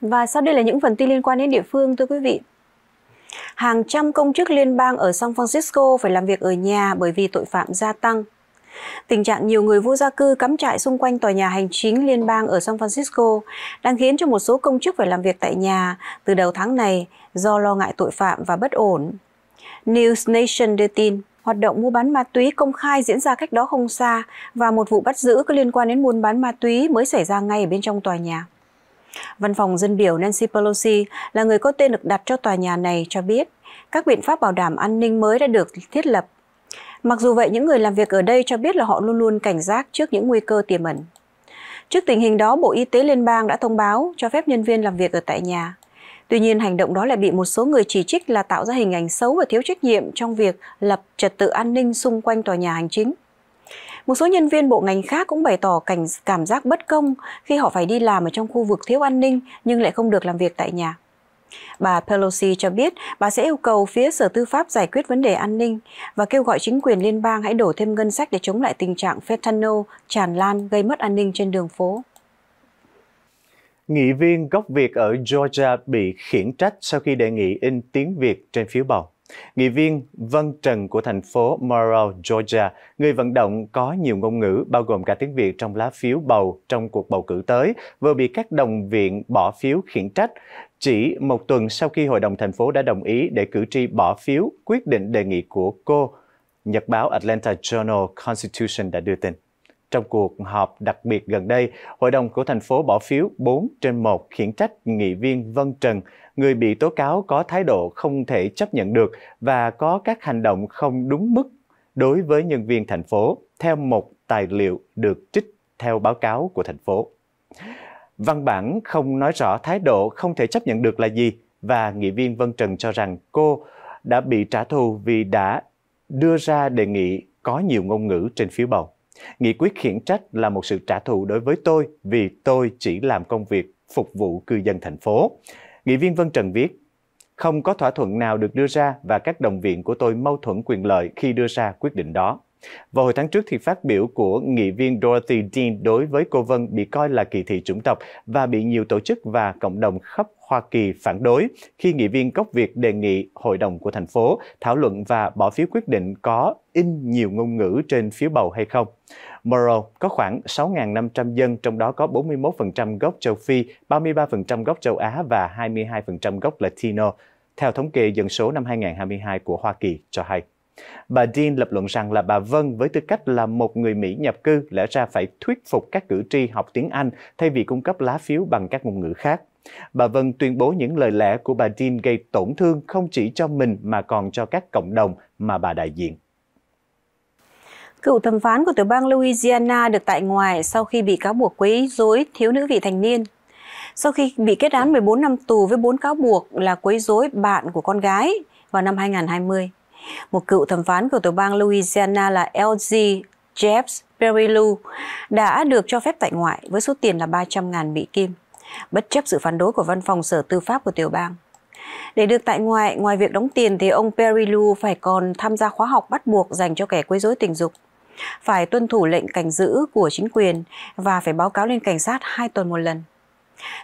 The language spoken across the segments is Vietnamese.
Và sau đây là những phần tin liên quan đến địa phương thưa quý vị. Hàng trăm công chức liên bang ở San Francisco phải làm việc ở nhà bởi vì tội phạm gia tăng. Tình trạng nhiều người vô gia cư cắm trại xung quanh tòa nhà hành chính liên bang ở San Francisco đang khiến cho một số công chức phải làm việc tại nhà từ đầu tháng này do lo ngại tội phạm và bất ổn. News Nation đưa tin. Hoạt động mua bán ma túy công khai diễn ra cách đó không xa và một vụ bắt giữ có liên quan đến buôn bán ma túy mới xảy ra ngay ở bên trong tòa nhà. Văn phòng dân biểu Nancy Pelosi là người có tên được đặt cho tòa nhà này cho biết các biện pháp bảo đảm an ninh mới đã được thiết lập. Mặc dù vậy, những người làm việc ở đây cho biết là họ luôn luôn cảnh giác trước những nguy cơ tiềm ẩn. Trước tình hình đó, Bộ Y tế Liên bang đã thông báo cho phép nhân viên làm việc ở tại nhà. Tuy nhiên, hành động đó lại bị một số người chỉ trích là tạo ra hình ảnh xấu và thiếu trách nhiệm trong việc lập trật tự an ninh xung quanh tòa nhà hành chính. Một số nhân viên bộ ngành khác cũng bày tỏ cảnh cảm giác bất công khi họ phải đi làm ở trong khu vực thiếu an ninh nhưng lại không được làm việc tại nhà. Bà Pelosi cho biết bà sẽ yêu cầu phía Sở Tư pháp giải quyết vấn đề an ninh và kêu gọi chính quyền liên bang hãy đổ thêm ngân sách để chống lại tình trạng fentanyl tràn lan gây mất an ninh trên đường phố nghị viên gốc Việt ở Georgia bị khiển trách sau khi đề nghị in tiếng Việt trên phiếu bầu. Nghị viên Vân Trần của thành phố Morrow, Georgia, người vận động có nhiều ngôn ngữ bao gồm cả tiếng Việt trong lá phiếu bầu trong cuộc bầu cử tới, vừa bị các đồng viện bỏ phiếu khiển trách chỉ một tuần sau khi Hội đồng thành phố đã đồng ý để cử tri bỏ phiếu quyết định đề nghị của cô. Nhật báo Atlanta Journal Constitution đã đưa tin. Trong cuộc họp đặc biệt gần đây, Hội đồng của thành phố bỏ phiếu 4 trên 1 khiển trách nghị viên Vân Trần, người bị tố cáo có thái độ không thể chấp nhận được và có các hành động không đúng mức đối với nhân viên thành phố, theo một tài liệu được trích theo báo cáo của thành phố. Văn bản không nói rõ thái độ không thể chấp nhận được là gì và nghị viên Vân Trần cho rằng cô đã bị trả thù vì đã đưa ra đề nghị có nhiều ngôn ngữ trên phiếu bầu. Nghị quyết khiển trách là một sự trả thù đối với tôi vì tôi chỉ làm công việc phục vụ cư dân thành phố. Nghị viên Vân Trần viết, không có thỏa thuận nào được đưa ra và các đồng viện của tôi mâu thuẫn quyền lợi khi đưa ra quyết định đó. Vào hồi tháng trước thì phát biểu của nghị viên Dorothy Dean đối với cô Vân bị coi là kỳ thị chủng tộc và bị nhiều tổ chức và cộng đồng khắp Hoa Kỳ phản đối khi nghị viên gốc Việt đề nghị hội đồng của thành phố thảo luận và bỏ phiếu quyết định có in nhiều ngôn ngữ trên phiếu bầu hay không. Morrow có khoảng 6.500 dân, trong đó có 41% gốc châu Phi, 33% gốc châu Á và 22% gốc Latino, theo thống kê dân số năm 2022 của Hoa Kỳ cho hay. Bà Jean lập luận rằng là bà Vân với tư cách là một người Mỹ nhập cư lẽ ra phải thuyết phục các cử tri học tiếng Anh thay vì cung cấp lá phiếu bằng các ngôn ngữ khác. Bà Vân tuyên bố những lời lẽ của bà Jean gây tổn thương không chỉ cho mình mà còn cho các cộng đồng mà bà đại diện. Cựu thẩm phán của tiểu bang Louisiana được tại ngoại sau khi bị cáo buộc quấy rối thiếu nữ vị thành niên. Sau khi bị kết án 14 năm tù với 4 cáo buộc là quấy rối bạn của con gái vào năm 2020. Một cựu thẩm phán của tiểu bang Louisiana là LG Jeffs Perilou đã được cho phép tại ngoại với số tiền là 300.000 Mỹ Kim, bất chấp sự phản đối của văn phòng sở tư pháp của tiểu bang. Để được tại ngoại, ngoài việc đóng tiền thì ông Perilou phải còn tham gia khóa học bắt buộc dành cho kẻ quấy rối tình dục, phải tuân thủ lệnh cảnh giữ của chính quyền và phải báo cáo lên cảnh sát hai tuần một lần.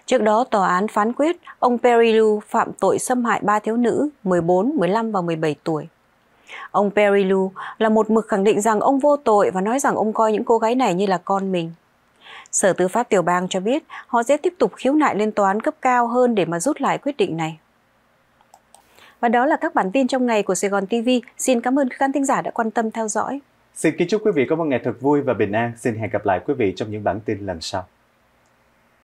Trước đó, tòa án phán quyết ông Perilou phạm tội xâm hại ba thiếu nữ 14, 15 và 17 tuổi. Ông Perry Lu là một mực khẳng định rằng ông vô tội và nói rằng ông coi những cô gái này như là con mình. Sở Tư pháp tiểu bang cho biết họ sẽ tiếp tục khiếu nại lên tòa án cấp cao hơn để mà rút lại quyết định này. Và đó là các bản tin trong ngày của Sài Gòn TV. Xin cảm ơn các khán thính giả đã quan tâm theo dõi. Xin kính chúc quý vị có một ngày thật vui và bình an. Xin hẹn gặp lại quý vị trong những bản tin lần sau.